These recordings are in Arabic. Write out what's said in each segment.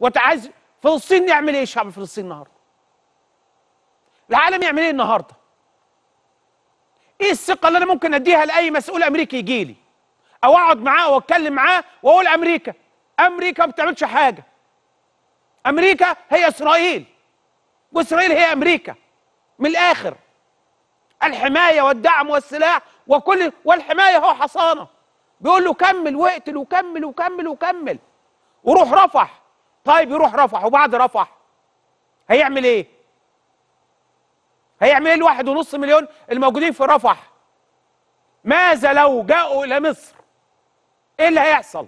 وانت عايز فلسطين يعمل ايه شعب فلسطين النهارده؟ العالم يعمل ايه النهارده؟ ايه الثقه اللي انا ممكن اديها لاي مسؤول امريكي يجي لي؟ او اقعد معاه واتكلم معاه واقول امريكا امريكا ما بتعملش حاجه. امريكا هي اسرائيل واسرائيل هي امريكا من الاخر الحمايه والدعم والسلاح وكل والحمايه هو حصانه بيقول له كمل واقتل وكمل وكمل وكمل وروح رفح طيب يروح رفح وبعد رفح هيعمل ايه هيعمل ايه الواحد ونص مليون الموجودين في رفح ماذا لو جاءوا الى مصر ايه اللي هيحصل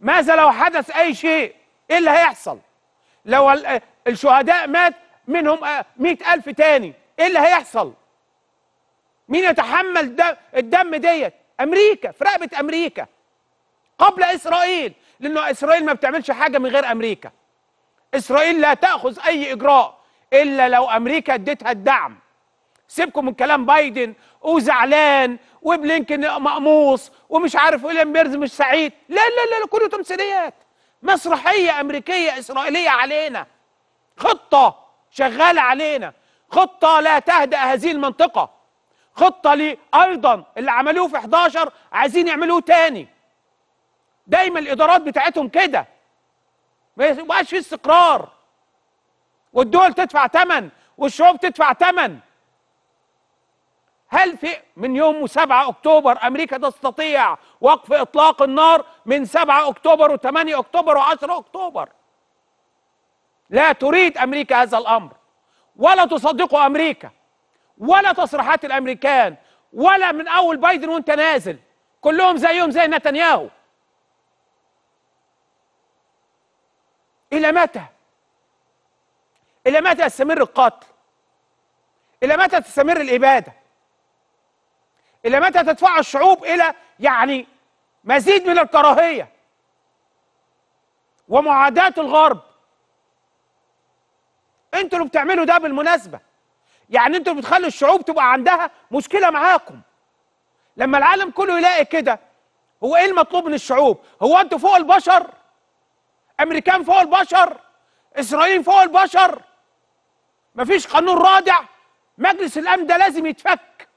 ماذا لو حدث اي شيء ايه اللي هيحصل لو الشهداء مات منهم آه، مئة ألف تاني ايه اللي هيحصل مين يتحمل الدم ديت امريكا في رقبه امريكا قبل اسرائيل لأنه إسرائيل ما بتعملش حاجة من غير أمريكا إسرائيل لا تأخذ أي إجراء إلا لو أمريكا اديتها الدعم سيبكم من كلام بايدن وزعلان وبلينكن مقموص ومش عارف ويليام بيرز مش سعيد لا لا لا كله تمثيليات مسرحية أمريكية إسرائيلية علينا خطة شغالة علينا خطة لا تهدأ هذه المنطقة خطة لي أيضا اللي عملوه في 11 عايزين يعملوه تاني دايما الادارات بتاعتهم كده ما يبقاش في استقرار والدول تدفع ثمن والشعوب تدفع ثمن هل في من يوم 7 اكتوبر امريكا تستطيع وقف اطلاق النار من 7 اكتوبر و8 اكتوبر و10 اكتوبر لا تريد امريكا هذا الامر ولا تصدقه امريكا ولا تصريحات الامريكان ولا من اول بايدن وانت نازل كلهم زيهم زي نتنياهو إلى متى؟ إلى متى يستمر القتل؟ إلى متى تستمر الإبادة؟ إلى متى تدفع الشعوب إلى يعني مزيد من الكراهية ومعاداة الغرب انتوا اللي بتعملوا ده بالمناسبة يعني انتوا اللي بتخلوا الشعوب تبقى عندها مشكلة معاكم لما العالم كله يلاقي كده هو ايه المطلوب من الشعوب هو انتوا فوق البشر امريكان فوق البشر اسرائيل فوق البشر مفيش قانون رادع مجلس الامن ده لازم يتفك